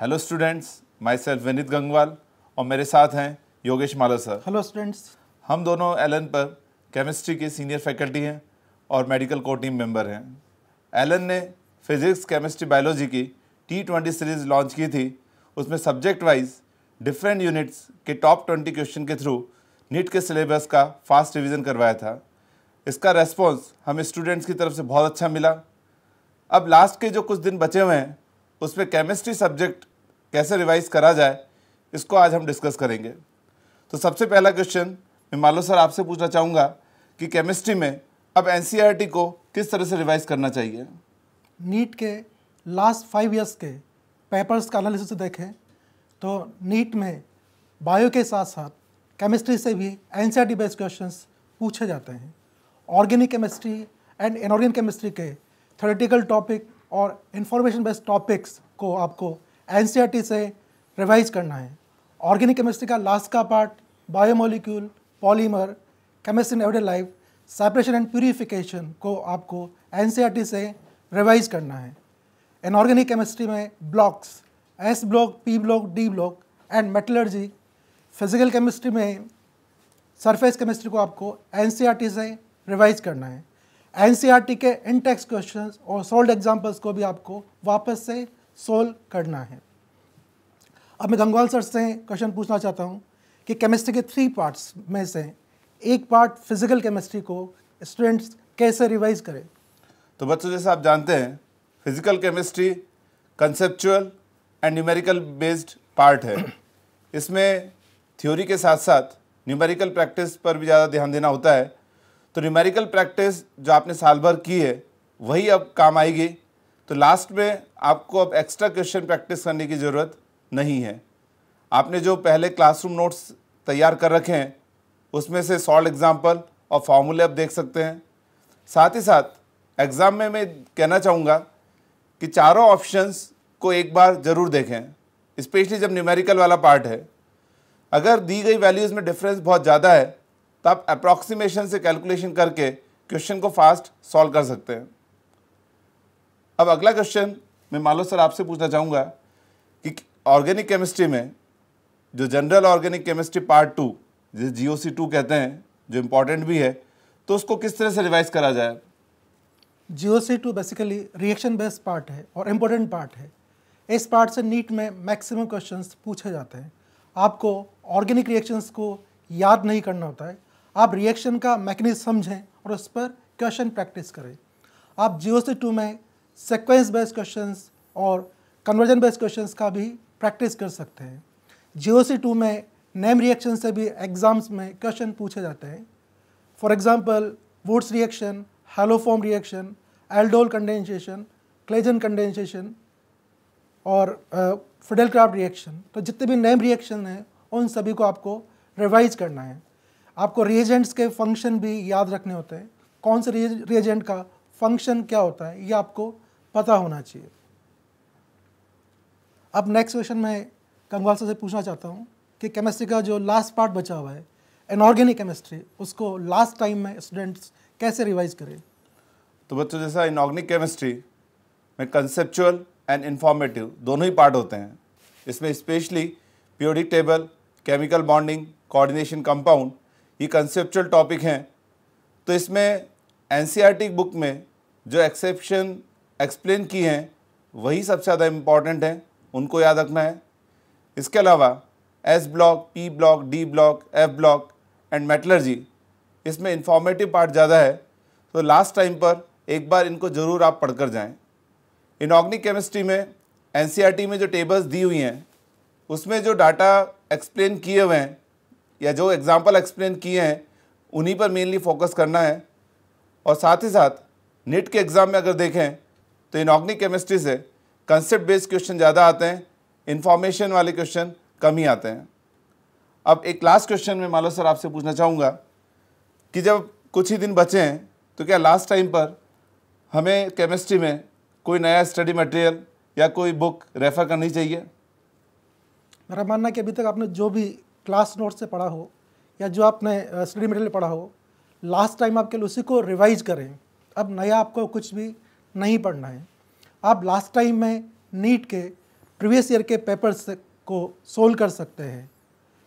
hello students myself Vineet Gangwal और मेरे साथ हैं Yogesh Mala sir hello students हम दोनों एलन पर केमिस्ट्री के सीनियर फैकल्टी हैं और मेडिकल को टीम मेम्बर हैं एलन ने फिजिक्स केमिस्ट्री बायोलॉजी की टी ट्वेंटी सीरीज लॉन्च की थी उसमें सब्जेक्ट वाइज डिफरेंट यूनिट्स के टॉप ट्वेंटी क्वेश्चन के थ्रू नीट के सिलेबस का फास्ट रिविज़न करवाया था इसका रेस्पॉन्स हमें स्टूडेंट्स की तरफ से बहुत अच्छा मिला अब लास्ट के जो कुछ दिन बचे हुए हैं उसमें केमिस्ट्री सब्जेक्ट कैसे रिवाइज करा जाए इसको आज हम डिस्कस करेंगे तो सबसे पहला क्वेश्चन मैं मालो सर आपसे पूछना चाहूँगा कि केमिस्ट्री में अब एन e को किस तरह से रिवाइज करना चाहिए नीट के लास्ट फाइव ईयर्स के पेपर्स का एनालिसिस देखें तो नीट में बायो के साथ साथ केमिस्ट्री से भी एन सी बेस्ड क्वेश्चन पूछे जाते हैं organic chemistry and inorganic chemistry के थेरेटिकल टॉपिक और इन्फॉर्मेशन बेस्ड टॉपिक्स को आपको एन से रिवाइज करना है ऑर्गेनिक केमिस्ट्री का लास्ट का part biomolecule polymer chemistry in everyday life separation and purification को आपको एन से रिवाइज करना है इनऑर्गेनिक केमिस्ट्री में blocks S block P block D block and metallurgy physical chemistry में सरफेस केमिस्ट्री को आपको एन से रिवाइज करना है एन के इन टेक्स्ट क्वेश्चन और सोल्ड एग्जाम्पल्स को भी आपको वापस से सोल्व करना है अब मैं गंगवाल सर से क्वेश्चन पूछना चाहता हूँ कि केमिस्ट्री के थ्री पार्ट्स में से एक पार्ट फिजिकल केमिस्ट्री को स्टूडेंट्स कैसे रिवाइज करें तो बच्चों जैसे आप जानते हैं physical chemistry conceptual and numerical based part है इसमें थ्योरी के साथ साथ न्यूमेरिकल प्रैक्टिस पर भी ज़्यादा ध्यान देना होता है तो न्यूमेरिकल प्रैक्टिस जो आपने साल भर की है वही अब काम आएगी तो लास्ट में आपको अब एक्स्ट्रा क्वेश्चन प्रैक्टिस करने की ज़रूरत नहीं है आपने जो पहले क्लासरूम नोट्स तैयार कर रखे हैं उसमें से सॉल्ड एग्ज़ाम्पल और फार्मूले आप देख सकते हैं साथ ही साथ एग्ज़ाम में मैं कहना चाहूँगा कि चारों ऑप्शंस को एक बार ज़रूर देखें स्पेशली जब न्यूमेरिकल वाला पार्ट है अगर दी गई वैल्यूज़ में डिफरेंस बहुत ज़्यादा है तो आप अप्रॉक्सीमेशन से कैलकुलेशन करके क्वेश्चन को फास्ट सॉल्व कर सकते हैं अब अगला क्वेश्चन मैं मालो सर आपसे पूछना चाहूँगा कि ऑर्गेनिक केमिस्ट्री में जो general organic chemistry part two जिसे जी ओ सी टू कहते हैं जो इम्पोर्टेंट भी है तो उसको किस तरह से रिवाइज करा जाए G O C two basically reaction based part है और इम्पोर्टेंट पार्ट है इस पार्ट से नीट में मैक्सिमम क्वेश्चंस पूछे जाते हैं आपको ऑर्गेनिक रिएक्शंस को याद नहीं करना होता है आप रिएक्शन का मैकेनिज्म समझें और उस पर क्वेश्चन प्रैक्टिस करें आप जियो सी टू में सेक्वेंस बेस्ड क्वेश्चन और कन्वर्जन बेस्ड क्वेश्चन का भी प्रैक्टिस कर सकते हैं जियो सी टू में नेम रिएक्शन से भी एग्ज़ाम्स में क्वेश्चन पूछे जाते हैं for example Wurtz reaction haloform reaction aldol condensation Claisen condensation और फिडेल क्राफ्ट रिएक्शन तो जितने भी नेम रिएक्शन हैं उन सभी को आपको रिवाइज करना है आपको रिएजेंट्स के फंक्शन भी याद रखने होते हैं कौन से रिएजेंट का फंक्शन क्या होता है ये आपको पता होना चाहिए अब नेक्स्ट क्वेश्चन मैं कंगवाल से पूछना चाहता हूँ कि केमिस्ट्री का जो लास्ट पार्ट बचा हुआ है इनऑर्गेनिक केमिस्ट्री उसको लास्ट टाइम में स्टूडेंट्स कैसे रिवाइज करें तो बच्चों जैसा इनऑर्गेनिक केमिस्ट्री में कंसेप्चुअल एंड इन्फॉर्मेटिव दोनों ही पार्ट होते हैं इसमें specially periodic table chemical bonding coordination compound ये कंसेप्चुअल टॉपिक हैं तो इसमें एन बुक e में जो एक्सेप्शन एक्सप्लेन की हैं वही सबसे ज़्यादा इम्पॉर्टेंट हैं उनको याद रखना है इसके अलावा S block P block D block F block and metallurgy इसमें इंफॉर्मेटिव पार्ट ज़्यादा है तो लास्ट टाइम पर एक बार इनको ज़रूर आप पढ़कर जाएं इनऑर्गेनिक केमिस्ट्री में एन e में जो टेबल्स दी हुई हैं उसमें जो डाटा एक्सप्लेन किए हुए हैं या जो एग्ज़ाम्पल एक्सप्लेन किए हैं उन्हीं पर मेनली फोकस करना है और साथ ही साथ नेट के एग्ज़ाम में अगर देखें तो इनऑग्निक केमिस्ट्री से कंसेप्ट बेस्ड क्वेश्चन ज़्यादा आते हैं इन्फॉर्मेशन वाले क्वेश्चन कम ही आते हैं अब एक लास्ट क्वेश्चन में मालो सर आपसे पूछना चाहूँगा कि जब कुछ ही दिन बचे हैं तो क्या लास्ट टाइम पर हमें केमिस्ट्री में कोई नया स्टडी मटेरियल या कोई बुक रेफ़र करनी चाहिए मेरा मानना है कि अभी तक आपने जो भी क्लास नोट से पढ़ा हो या जो आपने स्टडी मटेरियल पढ़ा हो लास्ट टाइम आप लिए उसी को रिवाइज करें अब नया आपको कुछ भी नहीं पढ़ना है आप लास्ट टाइम में नीट के प्रीवियस ईयर के पेपर्स को सोल्व कर सकते हैं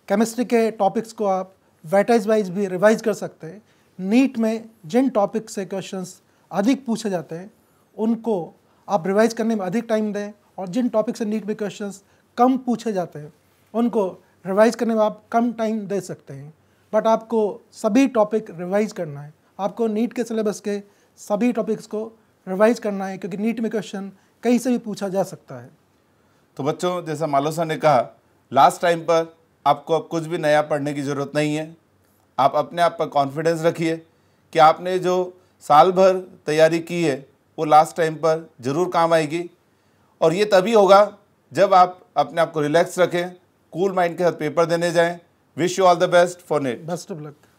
केमिस्ट्री के टॉपिक्स को आप वेटाइज वाइज भी रिवाइज कर सकते हैं नीट में जिन टॉपिक से क्वेश्चंस अधिक पूछे जाते हैं उनको आप रिवाइज करने में अधिक टाइम दें और जिन टॉपिक से नीट में क्वेश्चंस कम पूछे जाते हैं उनको रिवाइज करने में आप कम टाइम दे सकते हैं बट आपको सभी टॉपिक रिवाइज करना है आपको नीट के सिलेबस के सभी टॉपिक्स को रिवाइज करना है क्योंकि नीट में क्वेश्चन कहीं से भी पूछा जा सकता है तो बच्चों जैसा मालोसा ने कहा लास्ट टाइम पर आपको अब कुछ भी नया पढ़ने की ज़रूरत नहीं है आप अपने आप पर कॉन्फिडेंस रखिए कि आपने जो साल भर तैयारी की है वो लास्ट टाइम पर ज़रूर काम आएगी और ये तभी होगा जब आप अपने आप को रिलैक्स रखें कूल माइंड के साथ पेपर देने जाएं wish you all the best for NEET best of luck